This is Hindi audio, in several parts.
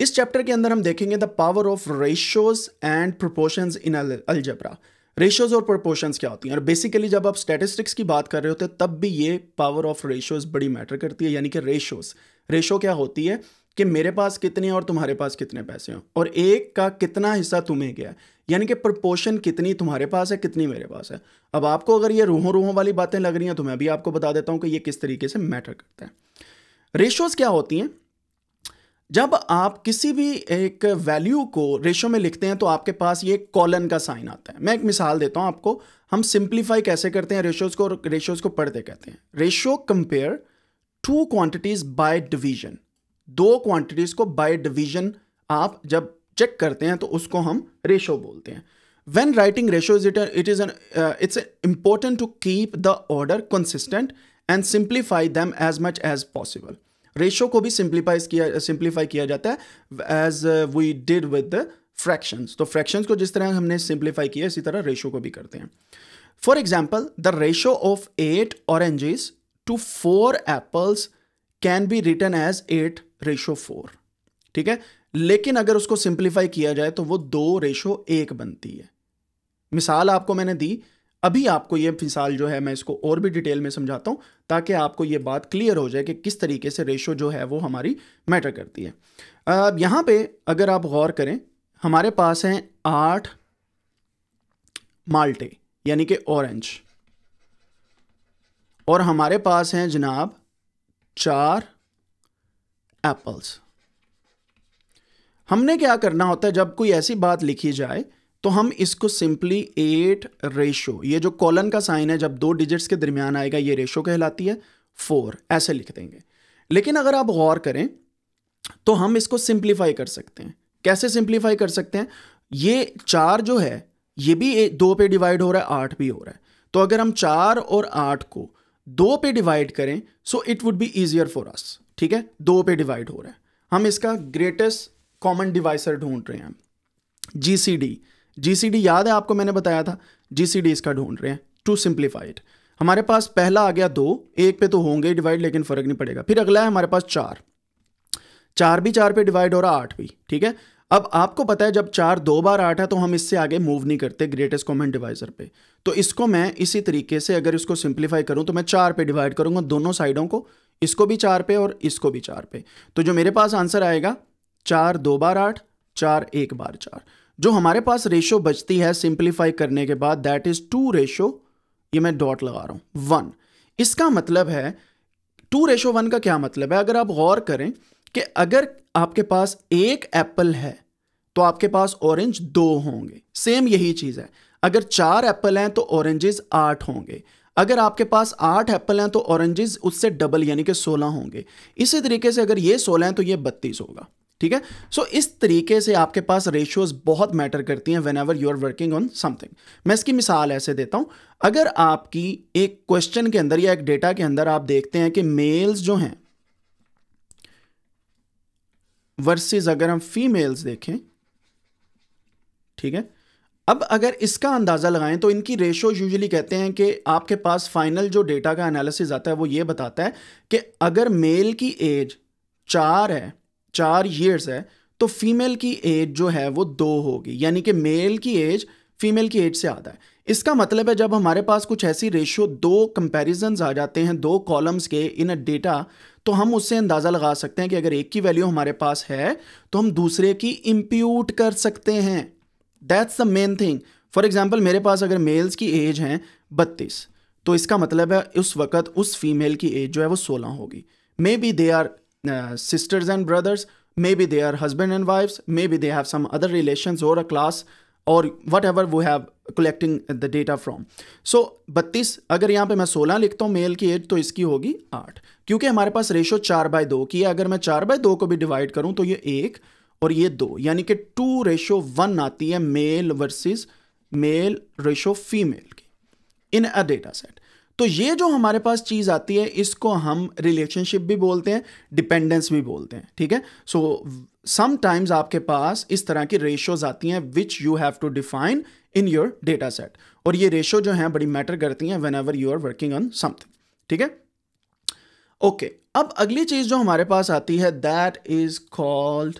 इस चैप्टर के अंदर हम देखेंगे the power of ratios and proportions in algebra ratios और प्रोपोर्शंस क्या होती हैं और बेसिकली जब आप स्टेटिस्टिक्स की बात कर रहे होते हैं तब भी ये पावर ऑफ रेशोज बड़ी मैटर करती है यानी कि रेशोज रेशो क्या होती है कि मेरे पास कितने और तुम्हारे पास कितने पैसे हैं और एक का कितना हिस्सा तुम्हें गया यानी कि प्रपोर्शन कितनी तुम्हारे पास है कितनी मेरे पास है अब आपको अगर ये रूहों रूहों वाली बातें लग रही हैं तो मैं भी आपको बता देता हूँ कि ये किस तरीके से मैटर करता है रेशोज क्या होती हैं जब आप किसी भी एक वैल्यू को रेशो में लिखते हैं तो आपके पास ये कॉलन का साइन आता है मैं एक मिसाल देता हूँ आपको हम सिंप्लीफाई कैसे करते हैं रेशोज को रेशोज को पढ़ते कहते हैं ratio compare two quantities by division दो क्वांटिटीज को बाय डिवीजन आप जब चेक करते हैं तो उसको हम रेशो बोलते हैं when writing ratio is it it is uh, it's important to keep the order consistent and simplify as as much as ratio को भी सिंप्लीफाइज किया सिंप्लीफाई किया जाता है as we did with the fractions तो फ्रैक्शंस को जिस तरह हमने सिंप्लीफाई किया इसी तरह रेशो को भी करते हैं for example the ratio of eight oranges to four apples can be written as eight ratio four ठीक है लेकिन अगर उसको सिंप्लीफाई किया जाए तो वो दो रेशो एक बनती है मिसाल आपको मैंने दी अभी आपको ये मिसाल जो है मैं इसको और भी डिटेल में समझाता हूँ ताकि आपको ये बात क्लियर हो जाए कि किस तरीके से रेशो जो है वो हमारी मैटर करती है अब यहाँ पे अगर आप गौर करें हमारे पास हैं आठ माल्टे यानी कि ऑरेंज और हमारे पास हैं जनाब चार एप्पल्स हमने क्या करना होता है जब कोई ऐसी बात लिखी जाए तो हम इसको सिंपली एट रेशो ये जो कॉलन का साइन है जब दो डिजिट्स के दरमियान आएगा ये रेशो कहलाती है फोर ऐसे लिख देंगे लेकिन अगर आप गौर करें तो हम इसको सिंप्लीफाई कर सकते हैं कैसे सिंप्लीफाई कर सकते हैं ये चार जो है ये भी ए, दो पे डिवाइड हो रहा है आठ भी हो रहा है तो अगर हम चार और आठ को दो पे डिवाइड करें so it would be easier for us ठीक है दो पे डिवाइड हो रहा है हम इसका ग्रेटेस्ट कॉमन डिवाइसर ढूंढ रहे हैं जी सी डी जीसीडी याद है आपको मैंने बताया था जीसीडी इसका ढूंढ रहे हैं टू सिंप्लीफाइड हमारे पास पहला आ गया दो एक पे तो होंगे डिवाइड लेकिन फर्क नहीं पड़ेगा फिर अगला है हमारे पास चार चार भी चार पे डिवाइड हो रहा आठ भी ठीक है अब आपको पता है जब चार दो बार आठ है तो हम इससे आगे मूव नहीं करते ग्रेटेस्ट कॉमन डिवाइजर पे तो इसको मैं इसी तरीके से अगर इसको सिंप्लीफाई करूं तो मैं चार पे डिवाइड करूंगा दोनों साइडों को इसको भी चार पे और इसको भी चार पे तो जो मेरे पास आंसर आएगा चार दो बार आठ चार एक बार चार जो हमारे पास रेशो बचती है सिंप्लीफाई करने के बाद दैट इज टू रेशो ये मैं डॉट लगा रहा हूं वन इसका मतलब है टू रेशो वन का क्या मतलब है अगर आप गौर करें कि अगर आपके पास एक एप्पल है तो आपके पास ऑरेंज दो होंगे सेम यही चीज है अगर चार एप्पल हैं तो ऑरेंजेस आठ होंगे अगर आपके पास आठ एप्पल हैं तो ऑरेंजेस उससे डबल यानी कि सोलह होंगे इसी तरीके से अगर ये सोलह हैं तो ये बत्तीस होगा ठीक है सो so, इस तरीके से आपके पास रेशियोज बहुत मैटर करती हैं whenever you are working on something मैं इसकी मिसाल ऐसे देता हूं अगर आपकी एक क्वेश्चन के अंदर या एक डेटा के अंदर आप देखते हैं कि मेल्स जो हैं वर्सेस अगर हम फीमेल्स देखें ठीक है अब अगर इसका अंदाज़ा लगाएं तो इनकी रेशो यूजुअली कहते हैं कि आपके पास फाइनल जो डेटा का एनालिसिस आता है वो ये बताता है कि अगर मेल की एज चार है चार ईयर्स है तो फीमेल की एज जो है वो दो होगी यानी कि मेल की एज फीमेल की एज से आधा है इसका मतलब है जब हमारे पास कुछ ऐसी रेशियो दो कंपेरिजन आ जाते हैं दो कॉलम्स के इन अ डेटा तो हम उससे अंदाज़ा लगा सकते हैं कि अगर एक की वैल्यू हमारे पास है तो हम दूसरे की इम्प्यूट कर सकते हैं that's the main thing for example मेरे पास अगर मेल्स की एज हैं बत्तीस तो इसका मतलब है उस वक़्त उस फीमेल की एज जो है वो सोलह होगी maybe they are and uh, sisters and brothers, maybe they are husband and wives, maybe they have some other relations or a class और वट एवर वो have collecting the data from so बत्तीस अगर यहाँ पे मैं सोलह लिखता हूँ मेल की एज तो इसकी होगी आठ क्योंकि हमारे पास रेशो चार बाय दो की है अगर मैं चार बाय दो को भी डिवाइड करूँ तो ये एक और ये दो यानी कि टू रेशो वन आती है male versus male ratio female की इन अ डेटा सेट तो ये जो हमारे पास चीज़ आती है इसको हम रिलेशनशिप भी बोलते हैं डिपेंडेंस भी बोलते हैं ठीक है सो समटाइम्स आपके पास इस तरह की रेशोज आती हैं which you have to define in your data set और ये रेशो जो हैं बड़ी मैटर करती हैं whenever you are working on something ठीक है ओके okay, अब अगली चीज़ जो हमारे पास आती है that is called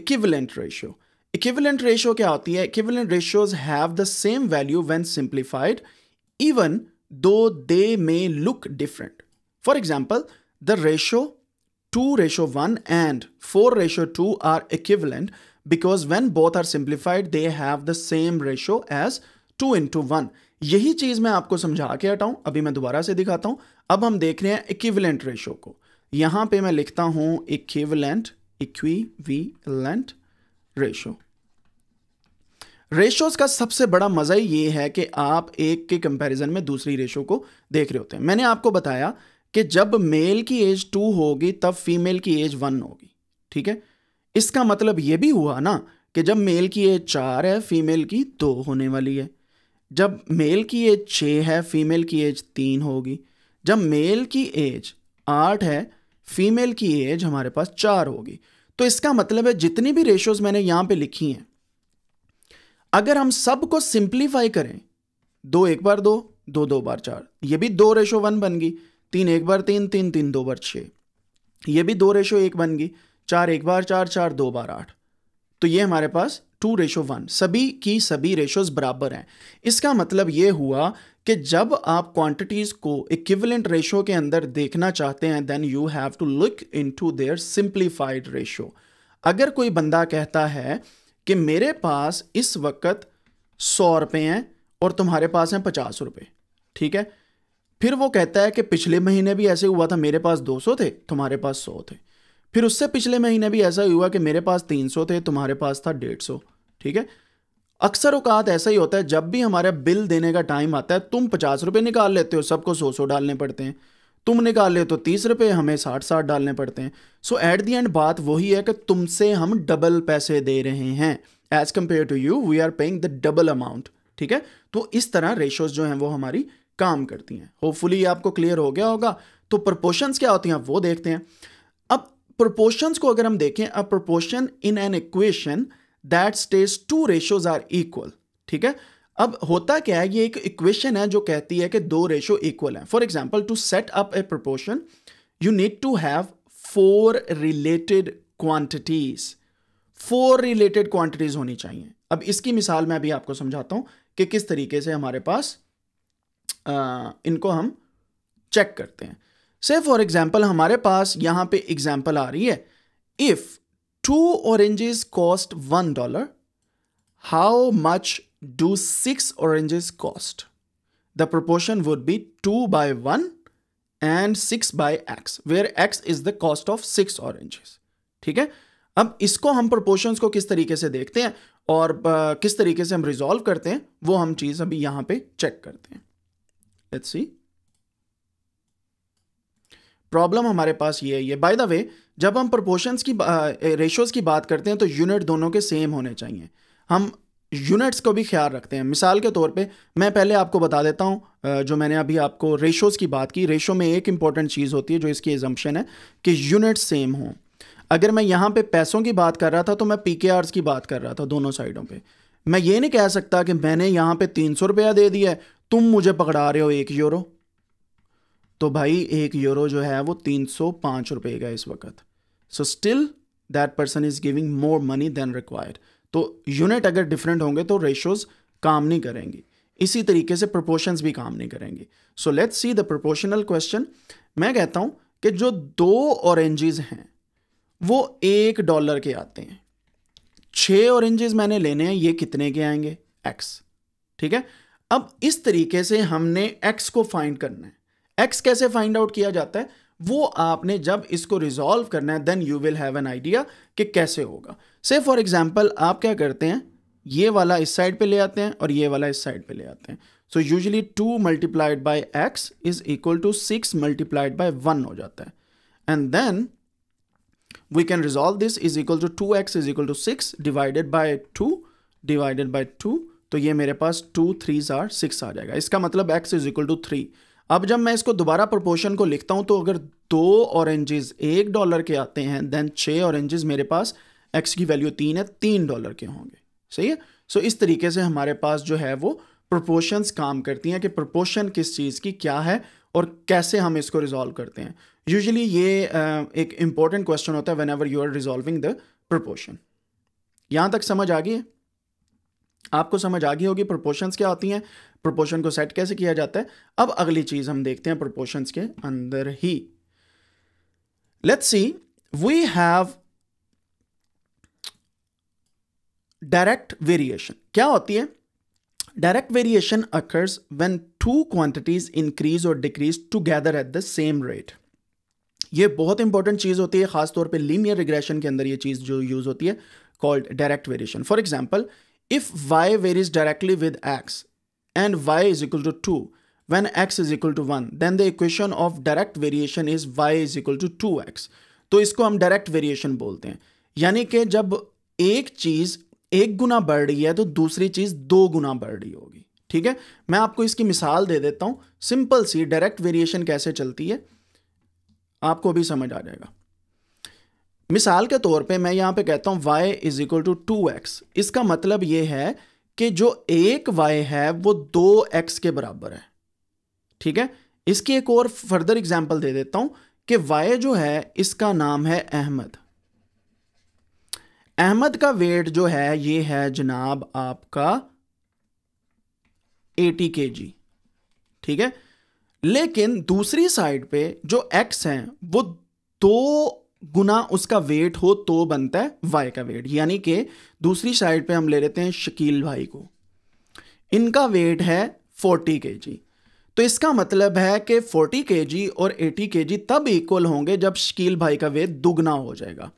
equivalent ratio equivalent ratio क्या होती है equivalent ratios have the same value when simplified even though they may look different for example the ratio two ratio one and four ratio two are equivalent because when both are simplified they have the same ratio as two into one यही चीज मैं आपको समझा के हटाऊं अभी मैं दोबारा से दिखाता हूं अब हम देख रहे हैं इक्विवलेंट रेशो को यहां पे मैं लिखता हूं equivalent equivalent ratio ratios का सबसे बड़ा मज़ा ही ये है कि आप एक के कंपैरिजन में दूसरी रेशो को देख रहे होते हैं मैंने आपको बताया कि जब मेल की एज टू होगी तब फीमेल की एज वन होगी ठीक है इसका मतलब ये भी हुआ ना कि जब मेल की एज चार है फीमेल की दो होने वाली है जब मेल की एज छः है फीमेल की एज तीन होगी जब मेल की एज आठ है फीमेल की एज हमारे पास चार होगी तो इसका मतलब है जितनी भी रेशोज़ मैंने यहाँ पे लिखी हैं अगर हम सब को सिंप्लीफाई करें दो एक बार दो दो दो बार चार ये भी दो रेशो वन बन गई तीन एक बार तीन तीन तीन दो बार छः ये भी दो रेशो एक बन गई चार एक बार चार चार दो बार आठ तो ये हमारे पास टू रेशो वन सभी की सभी रेशोज बराबर हैं इसका मतलब ये हुआ कि जब आप क्वांटिटीज़ को इक्विवेलेंट रेशो के अंदर देखना चाहते हैं then you have to look into their simplified ratio अगर कोई बंदा कहता है कि मेरे पास इस वक्त सौ रुपये हैं और तुम्हारे पास हैं पचास रुपये ठीक है फिर वो कहता है कि पिछले महीने भी ऐसे हुआ था मेरे पास दो सौ थे तुम्हारे पास सौ थे फिर उससे पिछले महीने भी ऐसा हुआ कि मेरे पास तीन सौ थे तुम्हारे पास था डेढ़ सौ ठीक है अक्सर औकात ऐसा ही होता है जब भी हमारा बिल देने का टाइम आता है तुम पचास रुपये निकाल लेते हो सबको सौ सौ डालने पड़ते हैं तुम ले तो तीस रुपये हमें साठ साठ डालने पड़ते हैं सो एट दी एंड बात वही है कि तुमसे हम डबल पैसे दे रहे हैं as compare to you we are paying the double amount ठीक है तो इस तरह रेशोज जो हैं वो हमारी काम करती हैं होपफुली आपको क्लियर हो गया होगा तो प्रपोशंस क्या होती हैं वो देखते हैं अब प्रपोशंस को अगर हम देखें a proportion in an equation that states two ratios are equal ठीक है अब होता क्या है ये एक इक्वेशन है जो कहती है कि दो रेशो इक्वल हैं for example to set up a proportion you need to have four related quantities four related quantities होनी चाहिए अब इसकी मिसाल मैं अभी आपको समझाता हूं कि किस तरीके से हमारे पास आ, इनको हम चेक करते हैं से फॉर एग्जाम्पल हमारे पास यहां पे एग्जाम्पल आ रही है if two oranges cost one dollar how much do six oranges cost? The proportion would be two by one and six by x where x is the cost of six oranges ठीक है अब इसको हम proportions को किस तरीके से देखते हैं और किस तरीके से हम resolve करते हैं वो हम चीज अभी यहां पे चेक करते हैं Let's सी प्रॉब्लम हमारे पास ये है ये बाय द वे जब हम प्रोपोर्शंस की रेशियोज की बात करते हैं तो यूनिट दोनों के सेम होने चाहिए हम यूनिट्स को भी ख्याल रखते हैं मिसाल के तौर पे मैं पहले आपको बता देता हूँ जो मैंने अभी आपको रेशोज़ की बात की रेशो में एक इंपॉर्टेंट चीज़ होती है जो इसकी एजम्पन है कि यूनिट्स सेम हों अगर मैं यहाँ पे पैसों की बात कर रहा था तो मैं पी की बात कर रहा था दोनों साइडों पर मैं ये नहीं कह सकता कि मैंने यहाँ पर तीन सौ रुपया दे दिया है तुम मुझे पकड़ा रहे हो एक यूरो तो भाई एक यूरो जो है वो तीन सौ का इस वक्त so still that person is giving more money than required तो यूनिट अगर डिफरेंट होंगे तो रेशोज़ काम नहीं करेंगी इसी तरीके से प्रपोर्शंस भी काम नहीं करेंगे so let's see the proportional question मैं कहता हूँ कि जो दो ऑरेंजेस हैं वो एक डॉलर के आते हैं छः ऑरेंजेस मैंने लेने हैं ये कितने के आएंगे एक्स ठीक है अब इस तरीके से हमने एक्स को फाइंड करना है एक्स कैसे फाइंड आउट किया जाता है वो आपने जब इसको रिजॉल्व करना है then you will have an idea कि कैसे होगा से फॉर एग्जाम्पल आप क्या करते हैं ये वाला इस साइड पे ले आते हैं और ये वाला इस साइड पे ले आते हैं so usually two multiplied by x is equal to six multiplied by one हो जाता है and then we can resolve this is equal to two x is equal to six divided by two divided by two तो ये मेरे पास टू थ्रीज आर सिक्स आ जाएगा इसका मतलब x is equal to three अब जब मैं इसको दोबारा प्रोपोर्शन को लिखता हूँ तो अगर दो ऑरेंजेस एक डॉलर के आते हैं देन छः ऑरेंजेस मेरे पास एक्स की वैल्यू तीन है तीन डॉलर के होंगे सही है सो so, इस तरीके से हमारे पास जो है वो प्रोपोर्शंस काम करती हैं कि प्रोपोर्शन किस चीज़ की क्या है और कैसे हम इसको रिजॉल्व करते हैं यूजली ये एक इम्पॉर्टेंट क्वेश्चन होता है whenever you are resolving the proportion यहाँ तक समझ आ गई है आपको समझ आ गई होगी प्रोपोर्शंस क्या होती हैं प्रोपोर्शन को सेट कैसे किया जाता है अब अगली चीज़ हम देखते हैं प्रोपोर्शंस के अंदर ही let's see we have direct variation क्या होती है direct variation occurs when two quantities increase और decrease together at the same rate ये बहुत इंपॉर्टेंट चीज़ होती है खासतौर पर लीनियर रिग्रेशन के अंदर यह चीज़ जो यूज़ होती है called direct variation for example If y varies directly with x and y is equal to 2 when x is equal to 1 then the equation of direct variation is y is equal to 2x तो इसको हम डायरेक्ट वेरिएशन बोलते हैं यानी कि जब एक चीज एक गुना बढ़ रही है तो दूसरी चीज दो गुना बढ़ रही होगी ठीक है मैं आपको इसकी मिसाल दे देता हूं सिंपल सी डायरेक्ट वेरिएशन कैसे चलती है आपको भी समझ आ जाएगा मिसाल के तौर पे मैं यहाँ पे कहता हूँ y is equal to two x इसका मतलब ये है कि जो एक y है वो दो एक्स के बराबर है ठीक है इसकी एक और फर्दर एग्जाम्पल दे देता हूँ कि y जो है इसका नाम है अहमद अहमद का वेट जो है ये है जनाब आपका 80 के ठीक है लेकिन दूसरी साइड पे जो एक्स हैं वो दो गुना उसका वेट हो तो बनता है वाई का वेट यानी कि दूसरी साइड पे हम ले लेते हैं शकील भाई को इनका वेट है फोर्टी के जी तो इसका मतलब है कि फोर्टी के जी और एटी के जी तब इक्वल होंगे जब शकील भाई का वेट दुगना हो जाएगा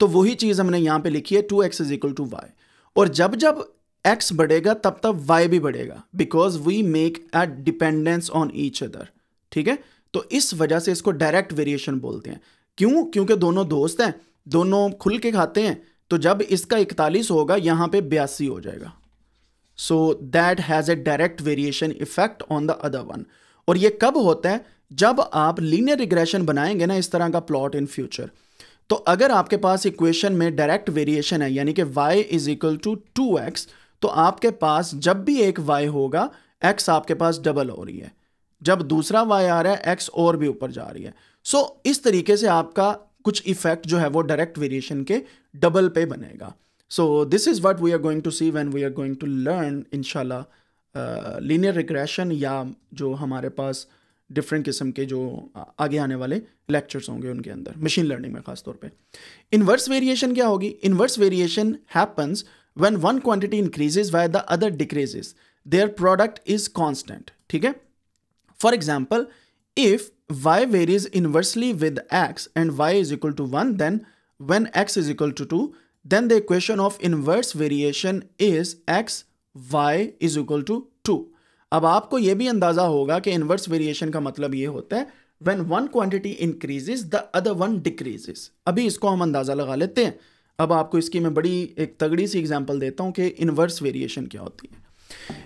तो वही चीज़ हमने यहाँ पे लिखी है two x is equal to y और जब जब एक्स बढ़ेगा तब तब वाई भी बढ़ेगा because we make a dependence on each other ठीक है तो इस वजह से इसको डायरेक्ट वेरिएशन बोलते हैं क्यों क्योंकि दोनों दोस्त हैं दोनों खुल के खाते हैं तो जब इसका इकतालीस होगा यहाँ पे बयासी हो जाएगा so that has a direct variation effect on the other one और ये कब होता है जब आप लीनियर रिग्रेशन बनाएंगे ना इस तरह का प्लॉट इन फ्यूचर तो अगर आपके पास इक्वेशन में डायरेक्ट वेरिएशन है यानी कि y is equal to two x तो आपके पास जब भी एक y होगा x आपके पास डबल हो रही है जब दूसरा y आ रहा है x और भी ऊपर जा रही है सो so, इस तरीके से आपका कुछ इफेक्ट जो है वो डायरेक्ट वेरिएशन के डबल पे बनेगा so this is what we are going to see when we are going to learn इनशाला लीनियर रिग्रेशन या जो हमारे पास डिफरेंट किस्म के जो आगे आने वाले लेक्चर्स होंगे उनके अंदर मशीन लर्निंग में खासतौर पे इन्वर्स वेरिएशन क्या होगी inverse variation happens when one quantity increases while the other decreases their product is constant ठीक है for example if y varies inversely with x and y is equal to 1 then when x is equal to 2 then the equation of inverse variation is x y is equal to 2 अब आपको यह भी अंदाजा होगा कि इनवर्स वेरिएशन का मतलब ये होता है when one quantity increases the other one decreases अभी इसको हम अंदाजा लगा लेते हैं अब आपको इसकी मैं बड़ी एक तगड़ी सी एग्जांपल देता हूं कि इनवर्स वेरिएशन क्या होती है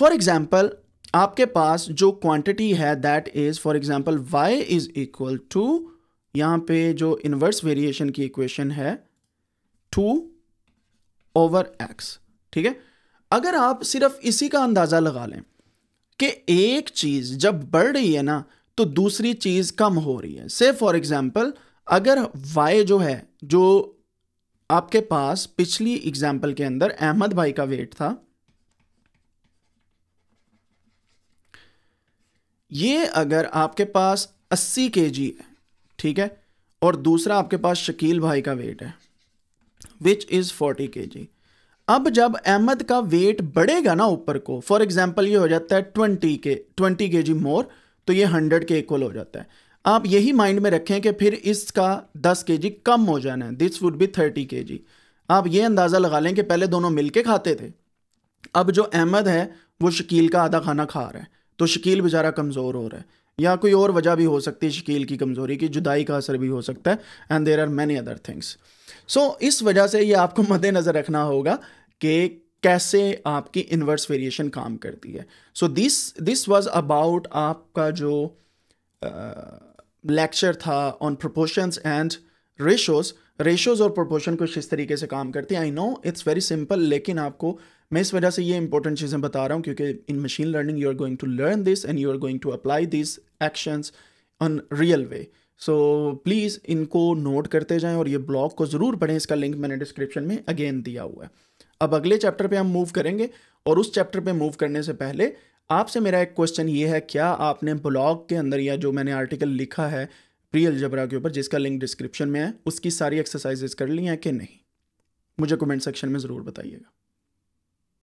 फॉर एग्जांपल आपके पास जो क्वांटिटी है that is for example y is equal to यहाँ पे जो इन्वर्स वेरिएशन की इक्वेशन है टू ओवर एक्स ठीक है अगर आप सिर्फ इसी का अंदाज़ा लगा लें कि एक चीज़ जब बढ़ रही है ना तो दूसरी चीज़ कम हो रही है से फॉर एग्ज़ाम्पल अगर वाई जो है जो आपके पास पिछली एग्ज़ाम्पल के अंदर अहमद भाई का वेट था ये अगर आपके पास अस्सी के जी है ठीक है और दूसरा आपके पास शकील भाई का वेट है विच इज़ फोर्टी के जी अब जब अहमद का वेट बढ़ेगा ना ऊपर को फॉर एग्जाम्पल ये हो जाता है ट्वेंटी के ट्वेंटी के जी मोर तो ये हंड्रेड के इक्वल हो जाता है आप यही माइंड में रखें कि फिर इसका दस के जी कम हो जाना है दिस वुड बी थर्टी के जी आप ये अंदाज़ा लगा लें कि पहले दोनों मिल के खाते थे अब जो अहमद है वो शकील का आधा खाना खा रहा है तो शकील बेचारा कमज़ोर हो रहा है या कोई और वजह भी हो सकती है शकील की कमज़ोरी की जुदाई का असर भी हो सकता है and there are many other things so इस वजह से ये आपको मद्देनज़र रखना होगा कि कैसे आपकी इन्वर्स वेरिएशन काम करती है so this this was about आपका जो लेक्चर uh, था on proportions and ratios ratios और प्रोपोर्शन कुछ इस तरीके से काम करते हैं I know it's very simple लेकिन आपको मैं इस वजह से ये इंपॉर्टेंट चीज़ें बता रहा हूँ क्योंकि in machine learning you are going to learn this and you are going to apply this actions on real way so please इनको नोट करते जाएं और ये ब्लॉग को ज़रूर पढ़ें इसका लिंक मैंने डिस्क्रिप्शन में अगेन दिया हुआ है अब अगले चैप्टर पर हम मूव करेंगे और उस चैप्टर पर मूव करने से पहले आपसे मेरा एक क्वेश्चन ये है क्या आपने ब्लॉग के अंदर या जो मैंने आर्टिकल लिखा है प्री अलजबरा के ऊपर जिसका लिंक डिस्क्रिप्शन में है उसकी सारी एक्सरसाइजेज कर ली हैं कि नहीं मुझे कमेंट सेक्शन में ज़रूर बताइएगा